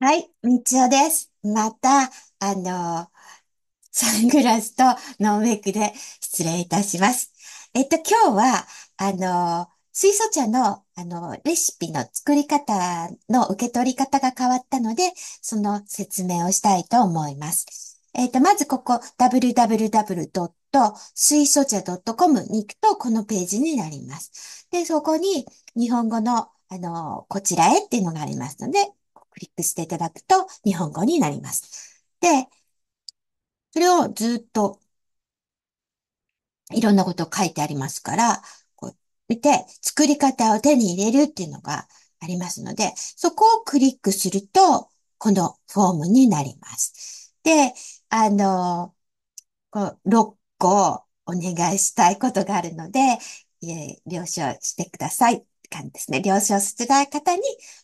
はい、みちおです。また、あの、サングラスとノーメイクで失礼いたします。えっと、今日は、あの、水素茶の、あの、レシピの作り方の受け取り方が変わったので、その説明をしたいと思います。えっと、まずここ、www. 水素茶 .com に行くと、このページになります。で、そこに、日本語の、あの、こちらへっていうのがありますので、クリックしていただくと日本語になります。で、それをずっといろんなこと書いてありますから、こう見て作り方を手に入れるっていうのがありますので、そこをクリックすると、このフォームになります。で、あの、こう6個お願いしたいことがあるので、えー、了承してください。感じですね。了承してない方に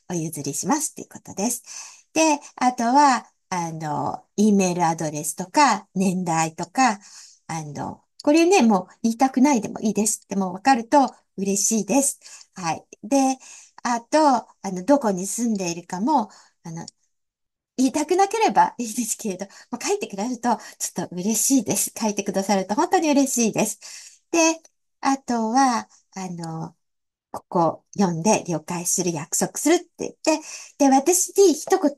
お譲りしますっていうことです。で、あとは、あの、E メールアドレスとか、年代とか、あの、これね、もう言いたくないでもいいですってもうわかると嬉しいです。はい。で、あと、あの、どこに住んでいるかも、あの、言いたくなければいいですけれど、もう書いてくれるとちょっと嬉しいです。書いてくださると本当に嬉しいです。で、あとは、あの、ここ読んで了解する、約束するって言って、で、私に一言、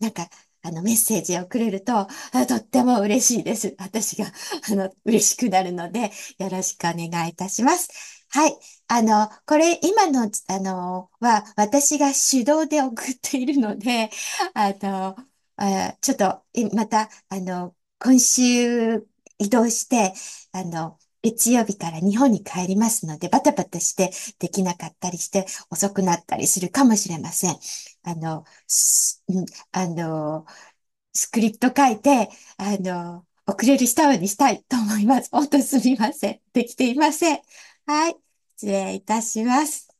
なんか、あの、メッセージをくれると、とっても嬉しいです。私が、あの、嬉しくなるので、よろしくお願いいたします。はい。あの、これ、今の、あの、は、私が手動で送っているので、あの、あちょっと、また、あの、今週移動して、あの、月曜日から日本に帰りますので、バタバタしてできなかったりして遅くなったりするかもしれません。あの、あの、スクリプト書いて、あの、遅れるうにしたいと思います。本当すみません。できていません。はい。失礼いたします。